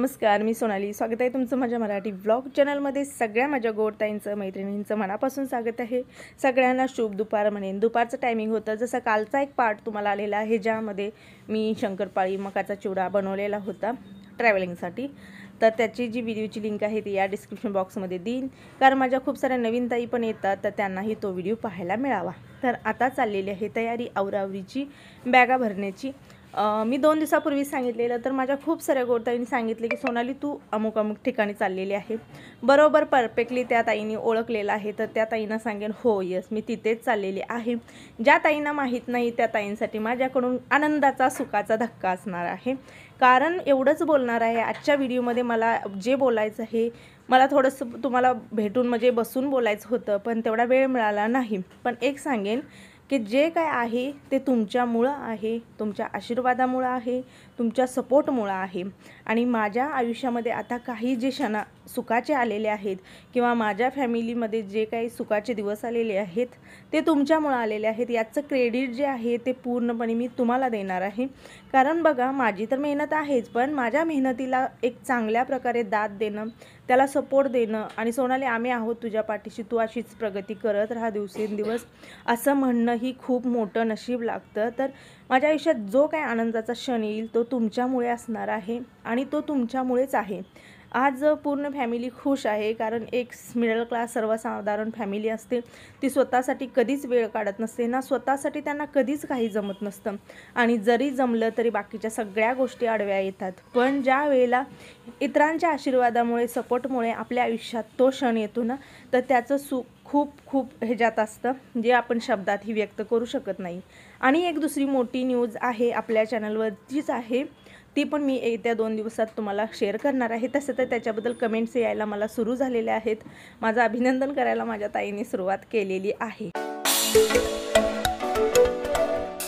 नमस्कार मी सोनाली स्वागत आहे तुमचं माझ्या मराठी व्लॉग चॅनलमध्ये सगळ्या माझ्या गोडताईंचं मैत्रिणींचं मनापासून स्वागत आहे सगळ्यांना शुभ दुपार म्हणेन दुपारचं टायमिंग होतं जसं कालचा एक पार्ट तुम्हाला आलेला आहे ज्यामध्ये मी शंकरपाळी मकाचा चिवडा बनवलेला होता ट्रॅव्हलिंगसाठी तर त्याची जी व्हिडिओची लिंक आहे ती या डिस्क्रिप्शन बॉक्समध्ये देईन कारण माझ्या खूप साऱ्या नवीन ताई पण येतात तर त्यांनाही तो व्हिडिओ पाहायला मिळावा तर आता चाललेली आहे तयारी आवरावरीची बॅगा भरण्याची मी दोन दिवसापूर्वी सांगितलेलं तर माझ्या खूप साऱ्या गोडताईंनी सांगितले की सोनाली तू अमुक अमुक ठिकाणी चाललेली आहे बरोबर परफेक्टली त्या ताईंनी ओळखलेलं आहे तर त्या ताईंना सांगेन हो यस मी तिथेच चाललेली आहे ज्या ताईंना माहीत नाही त्या ताईंसाठी माझ्याकडून आनंदाचा सुखाचा धक्का असणार आहे कारण एवढंच बोलणार आहे आजच्या व्हिडिओमध्ये मला जे बोलायचं आहे मला थोडंसं तुम्हाला भेटून म्हणजे बसून बोलायचं होतं पण तेवढा वेळ मिळाला नाही पण एक सांगेन की जे काय आहे ते तुमच्यामुळं आहे तुमच्या आशीर्वादामुळं आहे तुमच्या सपोर्टमुळं आहे आणि माझ्या आयुष्यामध्ये आता काही जे क्षणा सुखाचे आलेले आहेत किंवा माझ्या फॅमिलीमध्ये जे काही सुखाचे दिवस आलेले आहेत ते तुमच्यामुळं आलेले आहेत याचं क्रेडिट जे आहे ते पूर्णपणे मी तुम्हाला देणार आहे कारण बघा माझी तर मेहनत आहेच पण माझ्या मेहनतीला एक चांगल्या प्रकारे दाद देणं त्याला सपोर्ट देणं आणि सोनाली आम्ही आहोत तुझ्या पाठीशी तू अशीच प्रगती करत राहा दिवसेंदिवस असं म्हणणं ही खूप मोठं नशीब लागतं तर माझ्या आयुष्यात जो काय आनंदाचा क्षण येईल तो तुमच्यामुळे असणार आहे आणि तो तुमच्यामुळेच आहे आज पूर्ण फॅमिली खुश आहे कारण एक मिडल क्लास सर्वसाधारण फॅमिली असते ती स्वतःसाठी कधीच वेळ काढत नसते ना स्वतःसाठी त्यांना कधीच काही जमत नसतं आणि जरी जमलं तरी बाकीच्या सगळ्या गोष्टी आडव्या येतात पण ज्या वेळेला इतरांच्या आशीर्वादामुळे सपोर्टमुळे आपल्या आयुष्यात तो क्षण येतो ना तर त्याचं सुख खूप खूप ह्याच्यात असतं जे आपण शब्दात ही व्यक्त करू शकत नाही आणि एक दुसरी मोठी न्यूज आहे आपल्या चॅनलवरतीच आहे ती पण मी येत्या दोन दिवसात तुम्हाला शेअर करणार आहे तसं तर त्याच्याबद्दल कमेंट्स यायला मला सुरू झालेल्या आहेत माझं अभिनंदन करायला माझ्या ताईने सुरुवात केलेली आहे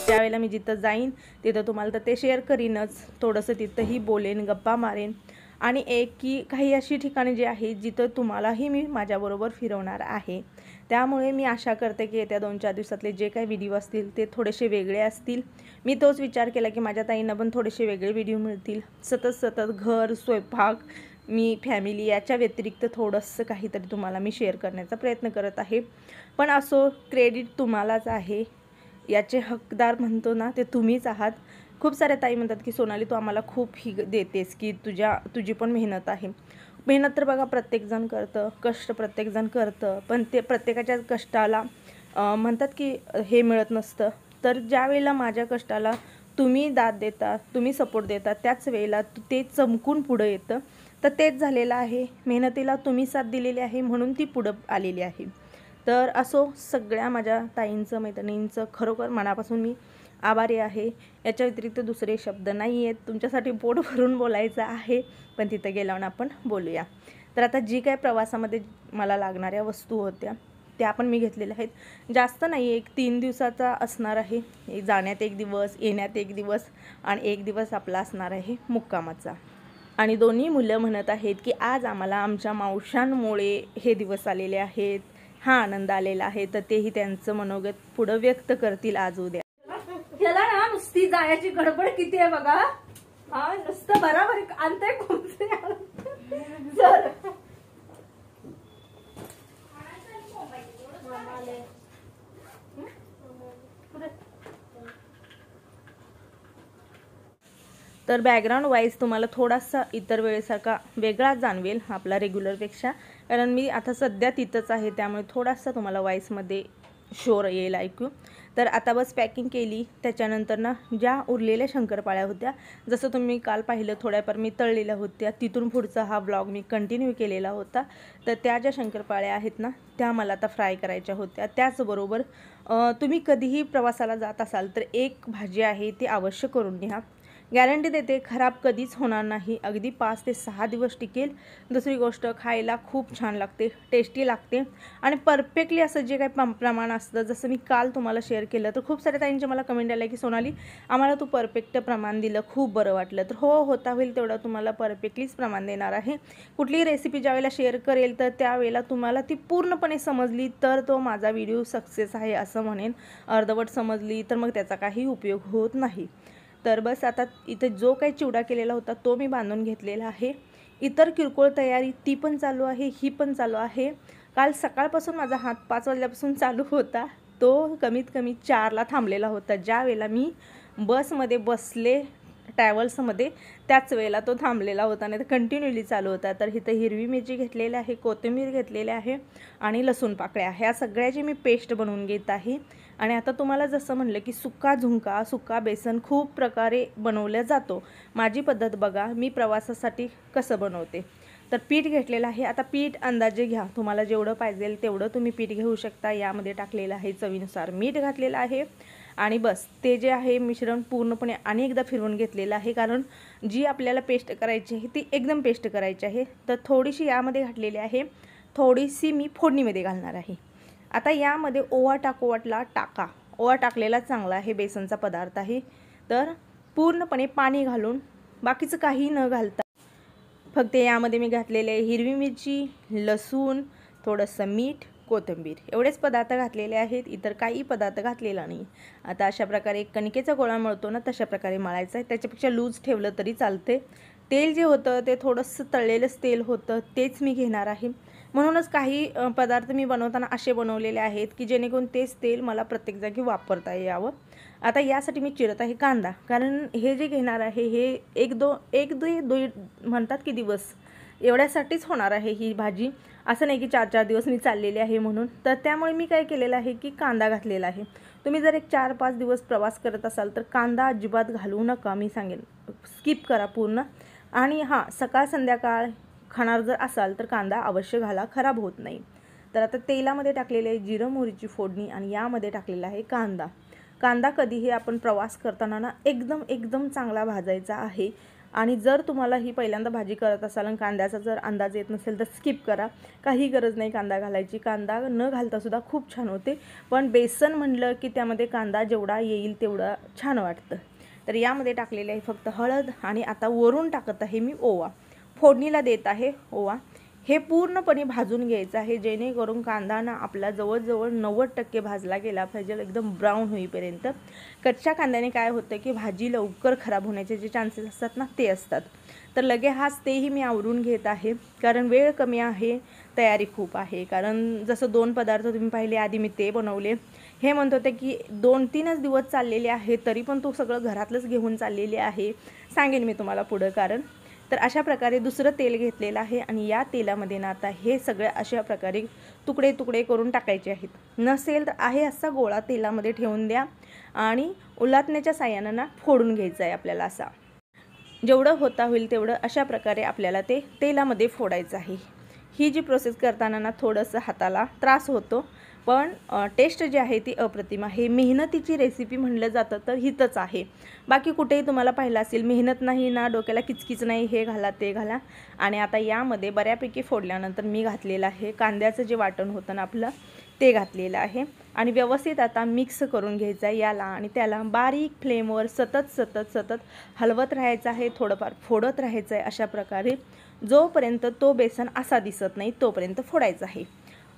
त्यावेळेला मी जिथं जाईन तिथं तुम्हाला तर ते शेअर करीनच थोडंसं तिथंही बोलेन गप्पा मारेन आणि एक की काही अशी ठिकाणे जी आहेत जिथं तुम्हालाही मी माझ्याबरोबर फिरवणार आहे त्यामुळे मी आशा करते की येत्या दोन चार दिवसातले जे काही व्हिडिओ असतील ते थोडेसे वेगळे असतील मी तोच विचार केला की माझ्या ताईंना पण थोडेसे वेगळे व्हिडिओ मिळतील सतत सतत घर स्वयंपाक मी फॅमिली याच्या व्यतिरिक्त थोडंसं काहीतरी तुम्हाला मी शेअर करण्याचा प्रयत्न करत आहे पण असो क्रेडिट तुम्हालाच आहे याचे हकदार म्हणतो ना ते तुम्हीच आहात खूप साऱ्या ताई म्हणतात की सोनाली तू आम्हाला खूप ही देतेस की तुझ्या तुझी पण मेहनत आहे मेहनत तर बघा प्रत्येकजण करतं कष्ट प्रत्येकजण करतं पण ते प्रत्येकाच्या कष्टाला म्हणतात की हे मिळत नसतं तर ज्या वेळेला माझ्या कष्टाला तुम्ही दाद देता तुम्ही सपोर्ट देता त्याच वेळेला ते चमकून पुढं येतं तर तेच झालेलं आहे मेहनतीला तुम्ही साथ दिलेली आहे म्हणून ती पुढं आलेली आहे तर असो सगळ्या माझ्या ताईंचं मैत्रिणींचं खरोखर मनापासून मी आभारी आहे याच्या व्यतिरिक्त दुसरे शब्द नाही आहेत तुमच्यासाठी पोट भरून बोलायचं आहे पण तिथं गेल्यावर आपण बोलूया तर आता जी काय प्रवासामध्ये मला लागणाऱ्या वस्तू होत्या त्या पण मी घेतलेल्या आहेत जास्त नाही एक तीन दिवसाचा असणार आहे जाण्यात एक दिवस येण्यात एक दिवस आणि एक दिवस आपला असणार आहे मुक्कामाचा आणि दोन्ही मुलं म्हणत आहेत की आज आम्हाला आमच्या मावशांमुळे हे दिवस आलेले आहेत हा आनंद आलेला आहे तर तेही त्यांचं मनोगत पुढं व्यक्त करतील आज उद्या जाळ्याची गडबड किती आहे बघा हा नुसतं बराबर आणते जर तर बॅकग्राऊंड वाईज तुम्हाला थोडासा इतर वेळेसारखा वेगळा जाणवेल आपला रेग्युलरपेक्षा कारण मी आता सध्या तिथंच आहे त्यामुळे थोडासा तुम्हाला मध्ये शोर येईल ऐकू तर आता बस पॅकिंग केली त्याच्यानंतर ना ज्या उरलेल्या शंकरपाळ्या होत्या जसं तुम्ही काल पाहिलं थोड्याफार मी तळलेल्या होत्या तिथून पुढचा हा ब्लॉग मी कंटिन्यू केलेला होता तर त्या ज्या शंकरपाळ्या आहेत ना त्या मला आता फ्राय करायच्या होत्या त्याचबरोबर तुम्ही कधीही प्रवासाला जात असाल तर एक भाजी आहे ती अवश्य करून घ्या गॅरंटी देते खराब कधीच होणार नाही अगदी पाच ते सहा दिवस टिकेल दुसरी गोष्ट खायला खूप छान लागते टेस्टी लागते आणि परफेक्टली असं जे काही प्रमाण असतं जसं मी काल तुम्हाला शेअर केलं तर खूप साऱ्या ताईंचे मला कमेंट आलं की सोनाली आम्हाला तू परफेक्ट प्रमाण दिलं खूप बरं वाटलं तर हो होता होईल तेवढं तुम्हाला परफेक्टलीच प्रमाण देणार आहे कुठलीही रेसिपी ज्यावेळेला शेअर करेल तर त्यावेळेला तुम्हाला ती पूर्णपणे समजली तर तो माझा व्हिडिओ सक्सेस आहे असं म्हणेन अर्धवट समजली तर मग त्याचा काही उपयोग होत नाही तर बस आता इथे जो काही चिवडा केलेला होता तो मी बांधून घेतलेला आहे इतर किरकोळ तयारी ती पण चालू आहे ही पण चालू आहे काल सकाळपासून माझा हात पाच वाजल्यापासून चालू होता तो कमीत कमी चारला थांबलेला होता ज्या वेळेला मी बसमध्ये बसले ट्रॅव्हल्समध्ये त्याच वेळेला तो थांबलेला होता नाही तर कंटिन्युली चालू होता तर इथं हिरवी मिरची घेतलेली आहे कोथिंबीर घेतलेली आहे आणि लसूण पाकळ्या ह्या सगळ्याची मी पेस्ट बनवून घेत आहे आणि आता तुम्हाला जसं म्हणलं की सुक्का झुंका सुक्का बेसन खूप प्रकारे बनवल्या जातो माझी पद्धत बघा मी प्रवासासाठी कसं बनवते तर पीठ घेतलेलं आहे आता पीठ अंदाजे घ्या तुम्हाला जेवढं पाहिजे तेवढं तुम्ही पीठ घेऊ शकता यामध्ये टाकलेलं आहे चवीनुसार मीठ घातलेलं आहे आणि बस ते जे आहे मिश्रण पूर्णपणे आणि एकदा फिरवून घेतलेलं आहे कारण जी आपल्याला पेस्ट करायची आहे ती एकदम पेस्ट करायची आहे तर थोडीशी यामध्ये घातलेली आहे थोडीशी मी फोडणीमध्ये घालणार आहे आता यामध्ये ओवा टाकोवाटला टाका ओवा टाकलेला चांगला हे बेसनचा पदार्थ आहे तर पूर्णपणे पाणी घालून बाकीचं काही न घालता फक्त यामध्ये मी घातलेले हिरवी मिरची लसूण थोडंसं मीठ कोथिंबीर एवढेच पदार्थ घातलेले आहेत इतर काही पदार्थ घातलेला नाही आता अशा प्रकारे कणकेचा गोळा मळतो ना तशा प्रकारे मळायचा आहे त्याच्यापेक्षा लूज ठेवलं तरी चालते तेल जे होतं ते थोडंसं तळलेलंच तेल होतं तेच मी घेणार आहे म्हणूनच काही पदार्थ मी बनवताना असे बनवलेले आहेत की जेणेकरून तेच तेल मला प्रत्येक जागी वापरता यावं आता यासाठी मी चिरत आहे कांदा कारण हे जे घेणार आहे हे एक दो एक दो दोन म्हणतात की दिवस एवढ्यासाठीच होणार आहे ही भाजी असं नाही की चार चार दिवस मी चाललेली आहे म्हणून तर त्यामुळे मी काय केलेलं आहे की कांदा घातलेला आहे तुम्ही जर एक चार पाच दिवस प्रवास करत असाल तर कांदा अजिबात घालू नका मी सांगेन स्किप करा पूर्ण आणि हां सकाळ संध्याकाळ खाणार जर असाल तर कांदा अवश्य घाला खराब होत नाही तर आता तेलामध्ये टाकलेले आहे जिरं मोहरीची फोडणी आणि यामध्ये टाकलेला आहे कांदा कांदा कधीही आपण प्रवास करताना ना एकदम एकदम चांगला भाजायचा आहे आणि जर तुम्हाला ही पहिल्यांदा भाजी करत असाल आणि कांद्याचा जर अंदाज येत नसेल तर स्किप करा काही गरज नाही कांदा घालायची कांदा न घालतासुद्धा खूप छान होते पण बेसन म्हटलं की त्यामध्ये कांदा जेवढा येईल तेवढा छान वाटतं तर यामध्ये टाकलेले आहे फक्त हळद आणि आता वरून टाकत आहे मी ओवा फोडणीला देत आहे ओवा हे पूर्णपणे भाजून घ्यायचं आहे जेणेकरून कांदा ना आपला जवळजवळ नव्वद टक्के भाजला गेला पाहिजे एकदम ब्राऊन होईपर्यंत कच्च्या कांद्याने काय होतं की भाजी लवकर खराब होण्याचे जे चान्सेस असतात ना ते असतात तर लगे हाच तेही मी आवरून घेत आहे कारण वेळ कमी आहे तयारी खूप आहे कारण जसं दोन पदार्थ तुम्ही पाहिले आधी मी ते बनवले हे म्हणत होते की दोन तीनच दिवस चाललेले आहे तरी पण तो सगळं घरातलंच घेऊन चाललेली आहे सांगेन मी तुम्हाला पुढं कारण तर अशा प्रकारे दुसरं तेल घेतलेलं आहे आणि या तेलामध्ये ना आता हे सगळं अशा प्रकारे तुकडे तुकडे करून टाकायचे आहेत नसेल तर आहे असा गोळा तेलामध्ये ठेवून द्या आणि उलाटण्याच्या साह्यानं ना फोडून घ्यायचं आहे आपल्याला असा जेवढं होता होईल तेवढं अशा प्रकारे आपल्याला ते तेलामध्ये फोडायचं आहे ही जी प्रोसेस करताना ना थोडंसं हाताला त्रास होतो पण टेस्ट जी आहे ती अप्रतिम आहे मेहनतीची रेसिपी म्हणलं जातं तर हितच आहे बाकी कुठेही तुम्हाला पाहिलं असेल मेहनत नाही ना डोक्याला किचकिच नाही हे घाला ते घाला आणि आता यामध्ये बऱ्यापैकी फोडल्यानंतर मी घातलेलं आहे कांद्याचं जे वाटण होतं ना आपलं ते घातलेलं आहे आणि व्यवस्थित आता मिक्स करून घ्यायचं आहे याला आणि त्याला बारीक फ्लेमवर सतत सतत सतत हलवत राहायचं आहे थोडंफार फोडत राहायचं आहे अशा प्रकारे जोपर्यंत तो बेसन असा दिसत नाही तोपर्यंत फोडायचा आहे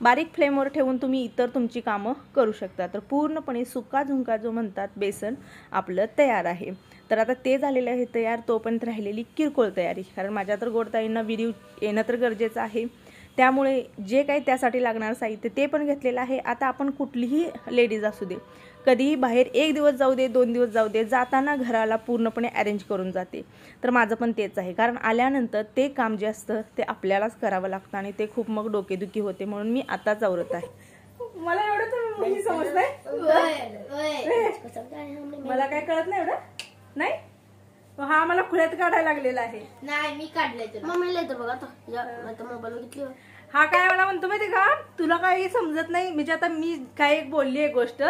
बारीक फ्लेमवर ठेवून तुम्ही इतर तुमची कामं करू शकता तर पूर्णपणे सुका झुंका जो म्हणतात बेसन आपलं तयार आहे तर आता ते झालेलं आहे तयार तोपर्यंत राहिलेली किरकोळ तयारी कारण माझ्या तर गोडताईंना व्हिडिओ येणं तर गरजेचं आहे त्यामुळे जे काही त्यासाठी लागणार साहित्य ते पण घेतलेलं आहे आता आपण कुठलीही लेडीज असू दे कधीही बाहेर एक दिवस जाऊ दे दोन दिवस जाऊ दे जाताना घराला पूर्णपणे अरेंज करून जाते तर माझं पण तेच आहे कारण आल्यानंतर ते काम जे असतं ते आपल्यालाच करावं लागतं आणि ते खूप मग डोकेदुखी होते म्हणून मी आताच आवरत आहे मला एवढं तर मला काय कळत नाही एवढं नाही हा मला खुळ्यात काढायला लागलेला आहे नाही मी काढले मम्मीला बघा मोबाईल बघितली हा काय मला म्हणतो माहिती का तुला काही समजत नाही म्हणजे आता मी काय एक बोलली आहे गोष्ट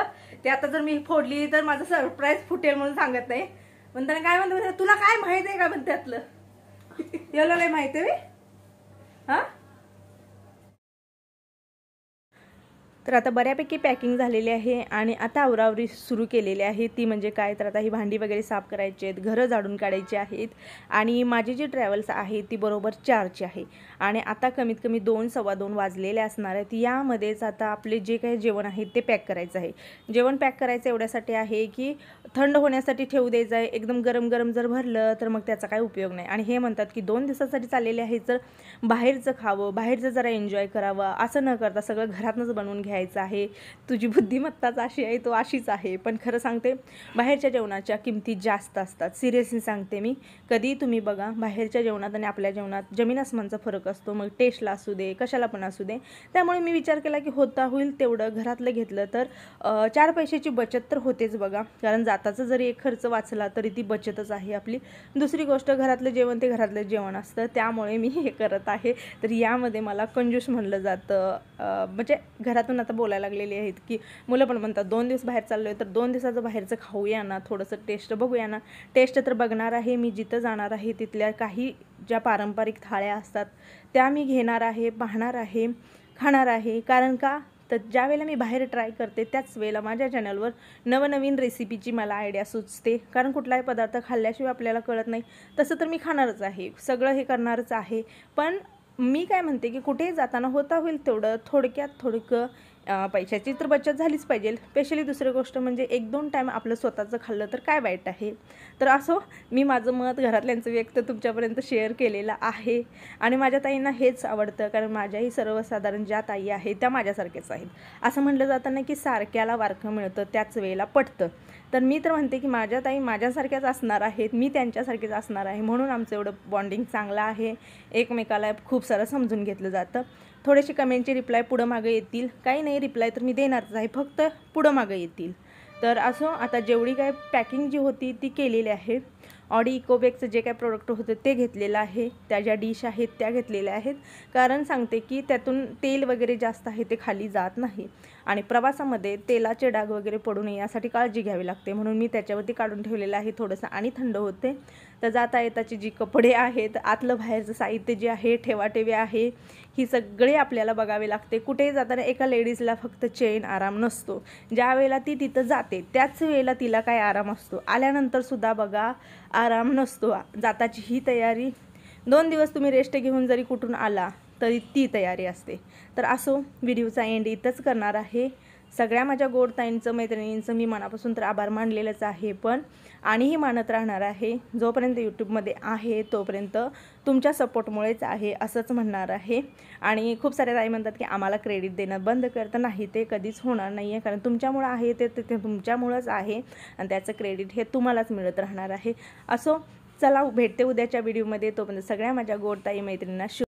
ते आता जर मी फोडली तर माझं सरप्राईज फुटेल म्हणून सांगत नाही म्हणताना काय म्हणतो तुला काय माहित आहे का म्हणते त्यातलं याला नाही माहिती आहे हा तर आता बऱ्यापैकी पॅकिंग झालेली आहे आणि आता आवरावरी सुरू केलेली आहे ती म्हणजे काय तर आता ही भांडी वगैरे साफ करायची आहेत घरं झाडून काढायची आहेत आणि माझी जी ट्रॅव्हल्स आहे ती बरोबर चारची आहे आणि आता कमीत कमी दोन सव्वा दोन वाजलेले असणार आहेत यामध्येच आता आपले जे काही जेवण आहे ते पॅक करायचं आहे जेवण पॅक करायचं एवढ्यासाठी आहे की थंड होण्यासाठी ठेवू द्यायचं आहे एकदम गरम गरम जर भरलं तर मग त्याचा काय उपयोग नाही आणि हे म्हणतात की दोन दिवसासाठी चाललेले आहे तर बाहेरचं खावं बाहेरचं जरा एन्जॉय करावं असं न करता सगळं घरातनंच बनवून घ्या आहे तुझी बुद्धिमत्ताच अशी आहे तो अशीच आहे पण खरं सांगते बाहेरच्या जेवणाच्या किमती जास्त असतात सिरियसली सांगते मी कधी तुम्ही बघा बाहेरच्या जेवणात आणि आपल्या जेवणात जमीन आसमानचा फरक असतो मग टेस्टला असू दे कशाला पण असू दे त्यामुळे मी विचार केला की होता होईल तेवढं घरातलं घेतलं तर चार पैशाची बचत तर होतेच बघा कारण जाताचं जरी एक खर्च वाचला तरी ती बचतच आहे आपली दुसरी गोष्ट घरातलं जेवण ते घरातलं जेवण असतं त्यामुळे मी हे करत आहे तर यामध्ये मला कंजूस म्हणलं जातं म्हणजे घरातून आता बोलायला लागलेली आहेत की मुलं पण म्हणतात दोन दिवस बाहेर चाललो आहे तर दोन दिवसाचं बाहेरचं खाऊया ना थोडंसं टेस्ट बघूया ना टेस्ट तर बघणार आहे मी जिथं जाणार आहे तिथल्या काही ज्या पारंपरिक थाळ्या असतात त्या मी घेणार आहे पाहणार आहे खाणार आहे कारण का तर ज्यावेळेला मी बाहेर ट्राय करते त्याच वेळेला माझ्या चॅनलवर नवनवीन रेसिपीची मला आयडिया सुचते कारण कुठलाही पदार्थ खाल्ल्याशिवाय आपल्याला कळत नाही तसं तर मी खाणारच आहे सगळं हे करणारच आहे पण मी काय म्हणते की कुठेही जाताना होता होईल तेवढं थोडक्यात थोडकं पैशाची तर बचत झालीच पाहिजे स्पेशली दुसरी गोष्ट म्हणजे एक दोन टाईम आपलं स्वतःचं खाल्लं तर काय वाईट आहे तर असो मी माझं मत घरातल्यांचं व्यक्त तुमच्यापर्यंत शेअर केलेलं आहे आणि माझ्या ताईंना हेच आवडतं कारण माझ्याही सर्वसाधारण ज्या ताई आहेत त्या माझ्यासारख्याच आहेत असं म्हटलं जातं ना की सारख्याला वारखं मिळतं त्याच वेळेला पटतं तर मी तर म्हणते की माझ्या ताई माझ्यासारख्याच असणार आहेत मी त्यांच्यासारखेच असणार आहे म्हणून आमचं एवढं बॉन्डिंग चांगलं आहे एकमेकाला खूप सारं समजून घेतलं जातं थोडेसे कमेंटचे रिप्लाय पुढं मागं येतील काही नाही रिप्लाय तर मी देणारच आहे फक्त पुढं मागं येतील तर असं आता जेवढी काय पॅकिंग जी होती ती केलेली आहे ऑडी इकोबेकचं जे काय प्रोडक्ट होतं ते घेतलेलं आहे त्या ज्या डिश आहेत त्या घेतलेल्या आहेत कारण सांगते की त्यातून तेल वगैरे जास्त आहे ते खाली जात नाही आणि प्रवासामध्ये तेलाचे डाग वगैरे पडू नये यासाठी काळजी घ्यावी लागते म्हणून मी त्याच्यावरती काढून ठेवलेलं आहे थोडंसं आणि थंड होते तर जाता येताची जी कपडे आहेत आतलं बाहेरचं साहित्य जे आहे ठेवाटेवे आहे ही सगळे आपल्याला बघावे लागते कुठेही जाताना एका लेडीजला फक्त चेन आराम नसतो ज्या वेळेला ती तिथं जाते त्याच वेळेला तिला काय आराम असतो आल्यानंतरसुद्धा बघा आराम नसतो जाताची ही तयारी दोन दिवस तुम्ही रेस्ट घेऊन जरी कुठून आला तरी ती तयारी असते तर असो व्हिडिओचा एंड इथंच करणार आहे सगळ्या माझ्या गोडताईंचं मैत्रिणींचं मी मनापासून तर आभार मानलेलंच आहे पण आणिही मानत राहणार आहे जोपर्यंत यूट्यूबमध्ये आहे तोपर्यंत तुमच्या सपोर्टमुळेच आहे असंच म्हणणार आहे आणि खूप साऱ्या ताई म्हणतात की आम्हाला क्रेडिट देणं बंद करतं नाही ते कधीच होणार नाही आहे कारण तुमच्यामुळं आहे ते तिथे तुमच्यामुळंच आहे आणि त्याचं क्रेडिट हे तुम्हालाच मिळत राहणार आहे असो चला भेटते उद्याच्या व्हिडिओमध्ये तोपर्यंत सगळ्या माझ्या गोडताई मैत्रिणींना